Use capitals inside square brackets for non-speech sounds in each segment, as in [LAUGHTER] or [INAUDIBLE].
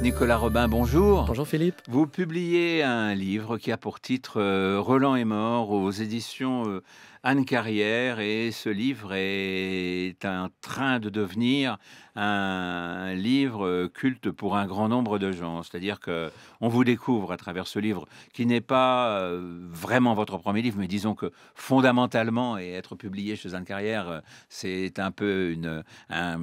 Nicolas Robin, bonjour. Bonjour Philippe. Vous publiez un livre qui a pour titre euh, Roland est mort aux éditions euh, Anne Carrière et ce livre est en train de devenir un, livre culte pour un grand nombre de gens. C'est-à-dire que on vous découvre à travers ce livre qui n'est pas euh, vraiment votre premier livre, mais disons que fondamentalement et être publié chez Anne Carrière, euh, c'est un peu une un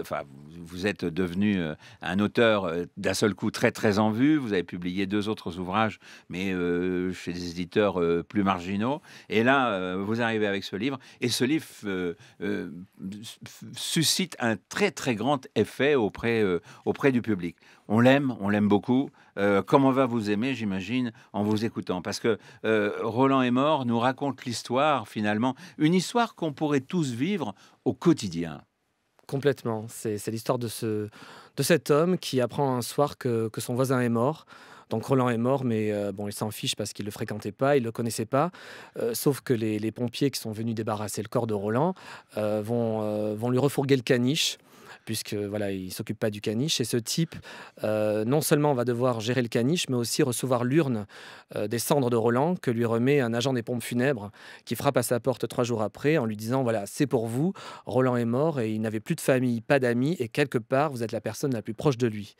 Enfin, vous êtes devenu euh, un auteur d'un seul coup très très en vue. Vous avez publié deux autres ouvrages, mais chez des éditeurs plus marginaux. Et là euh, vous arrivez avec ce livre. Et ce livre euh, euh, suscite un très très grand effet auprès, auprès du public. On l'aime, on l'aime beaucoup. comme on va vous aimer, j'imagine, en vous écoutant. Parce que Roland est mort nous raconte l'histoire, finalement, une histoire qu'on pourrait tous vivre au quotidien. Complètement. C'est l'histoire de, ce, de cet homme qui apprend un soir que, que son voisin est mort. Donc Roland est mort, mais euh, bon, il s'en fiche parce qu'il ne le fréquentait pas, il ne le connaissait pas. Euh, sauf que les, pompiers qui sont venus débarrasser le corps de Roland euh, vont, lui refourguer le caniche puisque voilà, il s'occupe pas du caniche. Et ce type, non seulement va devoir gérer le caniche, mais aussi recevoir l'urne des cendres de Roland que lui remet un agent des pompes funèbres qui frappe à sa porte trois jours après en lui disant voilà, c'est pour vous, Roland est mort et il n'avait plus de famille, pas d'amis, et quelque part, vous êtes la personne la plus proche de lui.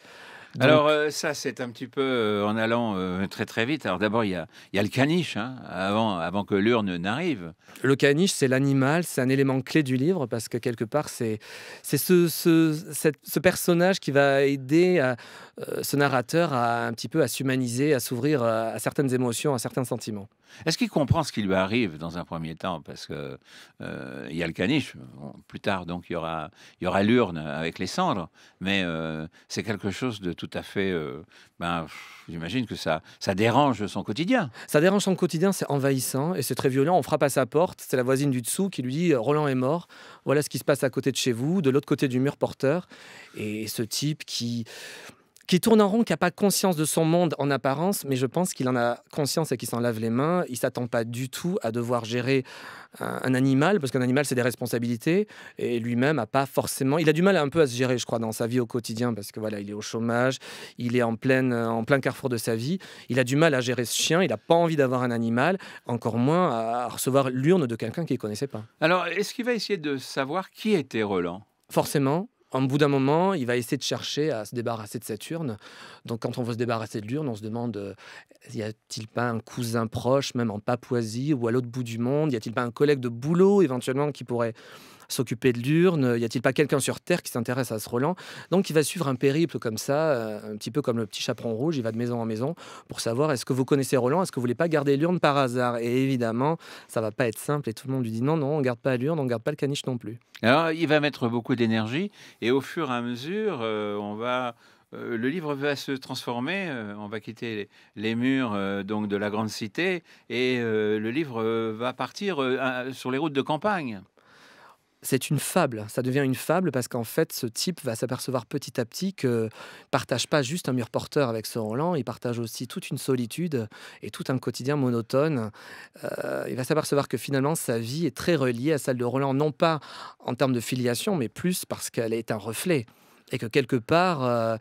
Alors euh, ça, c'est un petit peu euh, en allant euh, très très vite. Alors d'abord, il y a, le caniche, hein, avant, que l'urne n'arrive. Le caniche, c'est l'animal, c'est un élément clé du livre, parce que quelque part, c'est ce, personnage qui va aider ce narrateur à un petit peu à s'humaniser, à s'ouvrir à certaines émotions, à certains sentiments. Est-ce qu'il comprend ce qui lui arrive dans un premier temps Parce que euh, y a le caniche. plus tard, donc, il y aura, l'urne avec les cendres. Mais euh, c'est quelque chose de tout à fait. Euh, ben, j'imagine que ça, ça dérange son quotidien. Ça dérange son quotidien. C'est envahissant et c'est très violent. On frappe à sa porte. C'est la voisine du dessous qui lui dit Roland est mort. Voilà ce qui se passe à côté de chez vous, de l'autre côté du mur porteur. Et ce type qui qui tourne en rond, qui n'a pas conscience de son monde en apparence, mais je pense qu'il en a conscience et qu'il s'en lave les mains. Il s'attend pas du tout à devoir gérer euh, un, animal, parce qu'un animal, c'est des responsabilités, et lui-même a pas forcément... Il a du mal un peu à se gérer, je crois, dans sa vie au quotidien, parce que voilà, il est au chômage, il est en, pleine, euh, en plein carrefour de sa vie, il a du mal à gérer ce chien, il n'a pas envie d'avoir un animal, encore moins à recevoir l'urne de quelqu'un qu'il ne connaissait pas. Alors, est-ce qu'il va essayer de savoir qui était Roland Forcément, en bout d'un moment, il va essayer de chercher à se débarrasser de Saturne. Donc, quand on veut se débarrasser de l'urne, on se demande euh, y a-t-il pas un cousin proche, même en Papouasie ou à l'autre bout du monde Y a-t-il pas un collègue de boulot éventuellement qui pourrait s'occuper de l'urne Y a-t-il pas quelqu'un sur Terre qui s'intéresse à ce Roland Donc il va suivre un périple comme ça, euh, un petit peu comme le petit chaperon rouge, il va de maison en maison pour savoir est-ce que vous connaissez Roland, est-ce que vous voulez pas garder l'urne par hasard Et évidemment, ça va pas être simple et tout le monde lui dit non, non, on garde pas l'urne, on garde pas le caniche non plus. Alors il va mettre beaucoup d'énergie et au fur et à mesure, euh, on va... Euh, le livre va se transformer. on va quitter les, murs donc de la grande cité et le livre va partir sur les routes de campagne c'est une fable. Ça devient une fable parce qu'en fait, ce type va s'apercevoir petit à petit que partage pas juste un mur porteur avec ce Roland, il partage aussi toute une solitude et tout un quotidien monotone. Euh, il va s'apercevoir que finalement, sa vie est très reliée à celle de Roland, non pas en termes de filiation, mais plus parce qu'elle est un reflet et que quelque part, euh,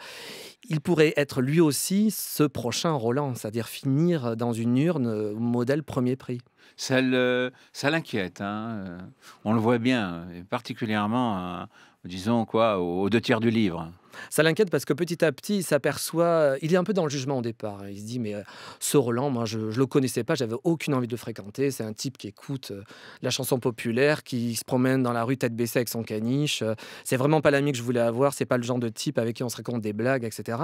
il pourrait être lui aussi ce prochain Roland, c'est-à-dire finir dans une urne euh, modèle premier prix. Ça l'inquiète, hein, euh, on le voit bien, particulièrement, disons quoi, aux deux tiers du livre. Ça l'inquiète parce que petit à petit, il s'aperçoit, euh, il est un peu dans le jugement au départ. Hein. Il se dit, mais euh, ce Roland, moi, je ne le connaissais pas, j'avais aucune envie de le fréquenter. C'est un type qui écoute euh, la chanson populaire, qui se promène dans la rue tête baissée avec son caniche. C'est vraiment pas l'ami que je voulais avoir, c'est pas le genre de type avec qui on se raconte des blagues, etc.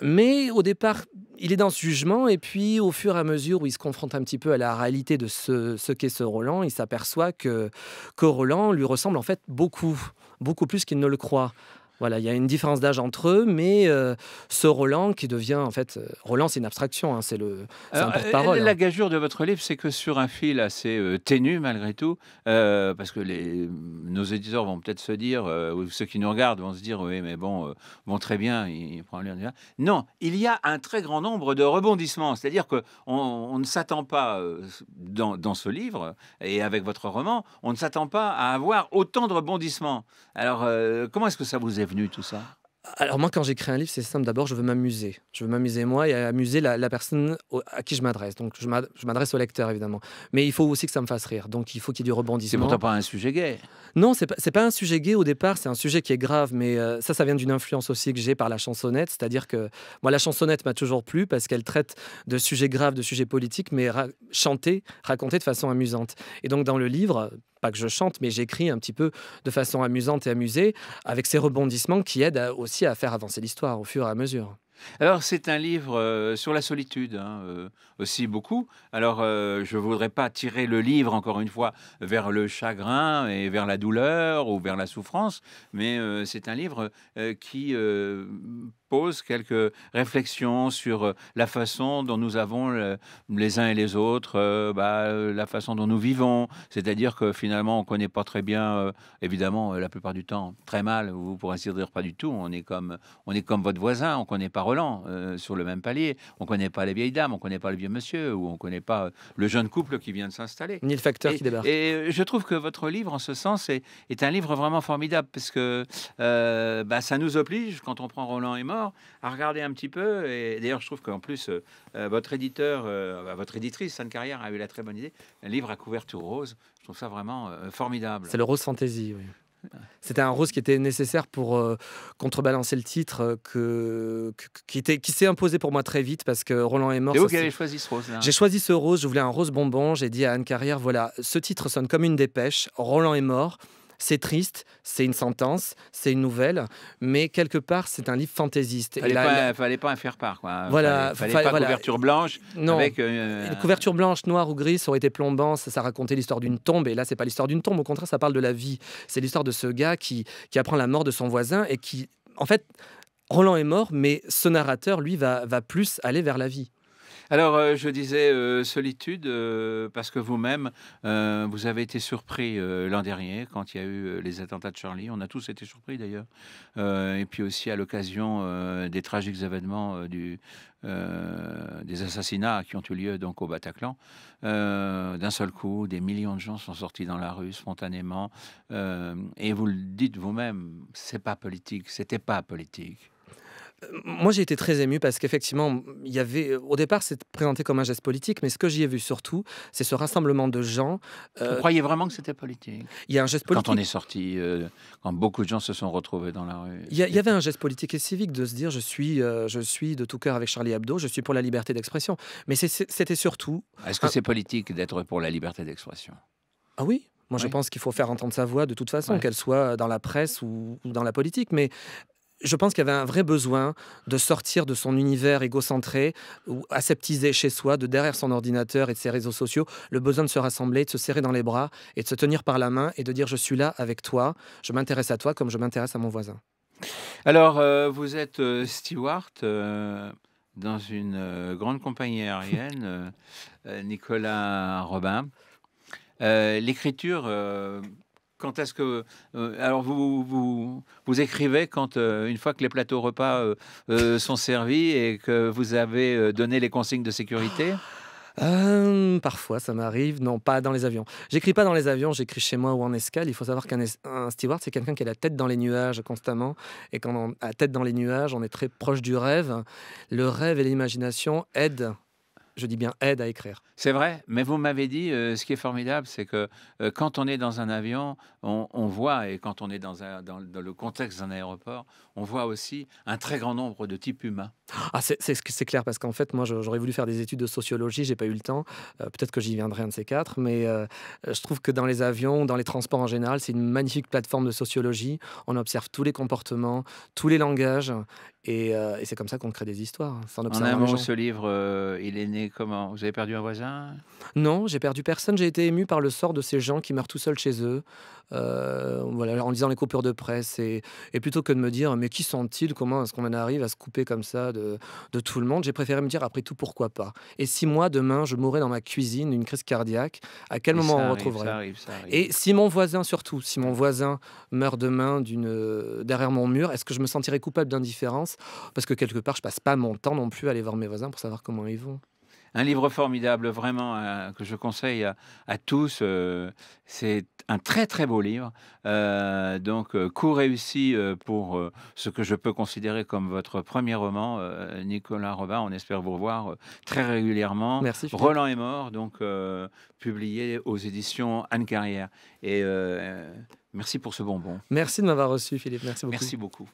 Mais au départ, il est dans ce jugement, et puis au fur et à mesure où il se confronte un petit peu à la réalité de ce, ce qu'est ce Roland, il s'aperçoit que, que Roland lui ressemble en fait beaucoup, beaucoup plus qu'il ne le croit. Voilà, il y a une différence d'âge entre eux, mais euh, ce Roland qui devient en fait euh, Roland, c'est une abstraction, hein, c'est le un euh, porte-parole. La hein. gageure de votre livre, c'est que sur un fil assez ténu malgré tout, parce que les, nos éditeurs vont peut-être se dire, ou ceux qui nous regardent vont se dire, oui, mais bon, bon très bien, il, prend l'air Non, il y a un très grand nombre de rebondissements, c'est-à-dire que on, ne s'attend pas dans, dans ce livre et avec votre roman, on ne s'attend pas à avoir autant de rebondissements. Alors, comment est-ce que ça vous est tout ça alors moi, quand j'écris un livre, c'est simple. D'abord, je veux m'amuser. Je veux m'amuser moi et amuser la, personne à qui je m'adresse. Donc, je m'adresse au lecteur, évidemment. Mais il faut aussi que ça me fasse rire. Donc, il faut qu'il y ait du rebondissement. C'est pourtant pas un sujet gay. Non, c'est pas, un sujet gay au départ. C'est un sujet qui est grave. Mais euh, ça, ça vient d'une influence aussi que j'ai par la chansonnette. C'est-à-dire que moi, la chansonnette m'a toujours plu parce qu'elle traite de sujets graves, de sujets politiques, mais ra chantés, de façon amusante. Et donc, dans le livre, pas que je chante, mais j'écris un petit peu de façon amusante et amusée, avec ces rebondissements qui aident aussi à faire avancer l'histoire au fur et à mesure. Alors, c'est un livre euh, sur la solitude, hein, euh, aussi beaucoup. Alors, euh, je ne voudrais pas tirer le livre, encore une fois, vers le chagrin et vers la douleur ou vers la souffrance, mais c'est un livre qui pose quelques réflexions sur la façon dont nous avons les uns et les autres, bah, la façon dont nous vivons. C'est-à-dire que finalement, on ne connaît pas très bien, évidemment, la plupart du temps, très mal, ou pour ainsi dire pas du tout. On est comme, on est comme votre voisin, on ne connaît pas Roland euh, sur le même palier. On connaît pas les vieilles dames, on connaît pas le vieux monsieur, ou on connaît pas euh, le jeune couple qui vient de s'installer. Ni le facteur qui débarque. Et euh, je trouve que votre livre, en ce sens, est, un livre vraiment formidable parce que bah, ça nous oblige, quand on prend Roland est mort, à regarder un petit peu. Et d'ailleurs, je trouve qu'en plus, votre éditeur, bah, votre éditrice, Sainte Carrière, a eu la très bonne idée. Un livre à couverture rose. Je trouve ça vraiment formidable. C'est le rose fantaisie, Oui. C'était un rose qui était nécessaire pour euh, contrebalancer le titre euh, que, qui, était, qui s'est imposé pour moi très vite parce que Roland est mort. Et choisi ce rose J'ai choisi ce rose, je voulais un rose bonbon. J'ai dit à Anne Carrière voilà, ce titre sonne comme une dépêche. Roland est mort. C'est triste, c'est une sentence, c'est une nouvelle, mais quelque part, c'est un livre fantaisiste. Il ne fallait pas faire part, quoi. Voilà, fallait, pas couverture blanche. Non. Euh, une couverture blanche, noire ou grise, ça aurait été plombant. Ça, ça racontait l'histoire d'une tombe. Et là, c'est pas l'histoire d'une tombe. Au contraire, ça parle de la vie. C'est l'histoire de ce gars qui, qui apprend la mort de son voisin et qui, en fait, Roland est mort, mais ce narrateur, lui, va, va plus aller vers la vie. Alors, euh, je disais euh, solitude euh, parce que vous-même, vous avez été surpris l'an dernier quand il y a eu les attentats de Charlie. On a tous été surpris d'ailleurs. et puis aussi à l'occasion des tragiques événements des assassinats qui ont eu lieu donc au Bataclan. D'un seul coup, des millions de gens sont sortis dans la rue spontanément. et vous le dites vous-même, c'est pas politique, c'était pas politique. Moi, j'ai été très ému parce qu'effectivement, il y avait, au départ, c'est présenté comme un geste politique, mais ce que j'y ai vu surtout, c'est ce rassemblement de gens. Vous euh, croyez vraiment que c'était politique Il y a un geste politique. Quand on est sorti, euh, quand beaucoup de gens se sont retrouvés dans la rue. Il y, avait un geste politique et civique de se dire je suis, euh, je suis de tout cœur avec Charlie Hebdo, je suis pour la liberté d'expression. Mais c'était surtout. Est-ce que c'est politique d'être pour la liberté d'expression Ah oui, moi, je pense qu'il faut faire entendre sa voix de toute façon, qu'elle soit dans la presse ou, ou, dans la politique. Mais je pense qu'il y avait un vrai besoin de sortir de son univers égocentré ou aseptisé chez soi, de derrière son ordinateur et ses réseaux sociaux, le besoin de se rassembler, de se serrer dans les bras et de se tenir par la main et de dire je suis là avec toi, je m'intéresse à toi comme je m'intéresse à mon voisin. Alors, euh, vous êtes euh, Stewart euh, dans une grande compagnie aérienne, Nicolas Robin. L'écriture quand est-ce que euh, alors vous, vous, écrivez quand euh, une fois que les plateaux repas euh, sont servis et que vous avez donné les consignes de sécurité [GASPS] parfois, ça m'arrive. Non, pas dans les avions. J'écris pas dans les avions, j'écris chez moi ou en escale. Il faut savoir qu'un steward, c'est quelqu'un qui a la tête dans les nuages constamment. Et quand on a la tête dans les nuages, on est très proche du rêve. Le rêve et l'imagination aident je dis bien aide à écrire. C'est vrai, mais vous m'avez dit, euh, ce qui est formidable, c'est que euh, quand on est dans un avion, on, voit, et quand on est dans, le contexte d'un aéroport, on voit aussi un très grand nombre de types humains. Ah, c'est clair, parce qu'en fait, moi, j'aurais voulu faire des études de sociologie, j'ai pas eu le temps. Euh, peut-être que j'y viendrai un de ces quatre, mais je trouve que dans les avions, dans les transports en général, c'est une magnifique plateforme de sociologie. On observe tous les comportements, tous les langages, euh, et, c'est comme ça qu'on crée des histoires. Hein, en, en ce livre, euh, il est né comment Vous avez perdu un voisin Non, j'ai perdu personne. J'ai été ému par le sort de ces gens qui meurent tout seuls chez eux, euh, voilà, en lisant les coupures de presse. Et, plutôt que de me dire, mais qui sont-ils Comment est-ce qu'on en arrive à se couper comme ça de, tout le monde J'ai préféré me dire, après tout, pourquoi pas Et si moi, demain, je mourrais dans ma cuisine d'une crise cardiaque, à quel moment on retrouverait Et si mon voisin, surtout, si mon voisin meurt demain euh, derrière mon mur, est-ce que je me sentirais coupable d'indifférence Parce que quelque part, je passe pas mon temps non plus à aller voir mes voisins pour savoir comment ils vont. Un livre formidable, vraiment, euh, que je conseille à, tous. Euh, c'est un très, très beau livre. Euh, donc, coup réussi pour ce que je peux considérer comme votre premier roman, Nicolas Robin. On espère vous revoir très régulièrement. Merci. Roland est mort, donc publié aux éditions Anne Carrière. Et merci pour ce bonbon. Merci de m'avoir reçu, Philippe. Merci Merci beaucoup.